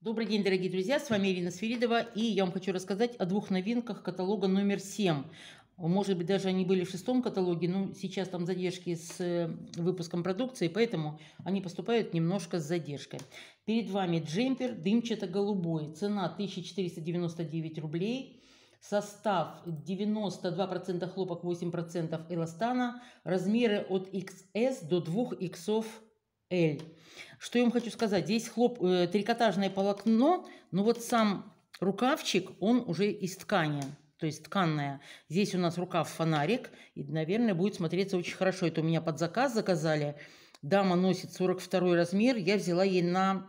Добрый день, дорогие друзья, с вами Ирина Свиридова, и я вам хочу рассказать о двух новинках каталога номер 7. Может быть, даже они были в шестом каталоге, но сейчас там задержки с э, выпуском продукции, поэтому они поступают немножко с задержкой. Перед вами джемпер дымчато-голубой, цена 1499 рублей, состав 92% хлопок, 8% эластана, размеры от XS до 2 иксов L. Что я вам хочу сказать? Здесь хлоп, э, трикотажное полотно, но вот сам рукавчик, он уже из ткани, то есть тканная. Здесь у нас рукав фонарик, и, наверное, будет смотреться очень хорошо. Это у меня под заказ заказали. Дама носит 42 размер, я взяла ей на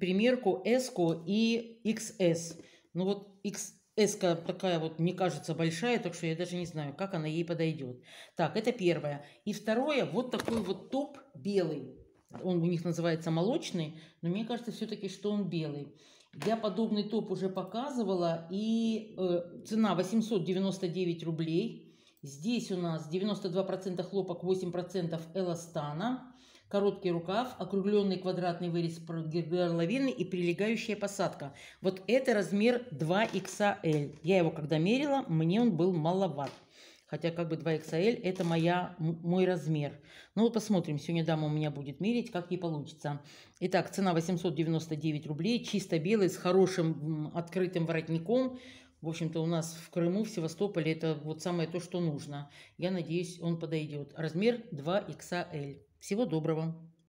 примерку S и XS. Ну вот xs s такая вот, мне кажется, большая, так что я даже не знаю, как она ей подойдет. Так, это первое. И второе, вот такой вот топ белый он у них называется молочный, но мне кажется все-таки, что он белый. Я подобный топ уже показывала, и э, цена 899 рублей. Здесь у нас 92% хлопок, 8% эластана, короткий рукав, округленный квадратный вырез горловины и прилегающая посадка. Вот это размер 2XL. Я его когда мерила, мне он был маловат. Хотя как бы 2XL – это моя, мой размер. Ну, посмотрим, сегодня дама у меня будет мерить, как ей получится. Итак, цена 899 рублей, чисто белый, с хорошим открытым воротником. В общем-то, у нас в Крыму, в Севастополе это вот самое то, что нужно. Я надеюсь, он подойдет. Размер 2XL. Всего доброго!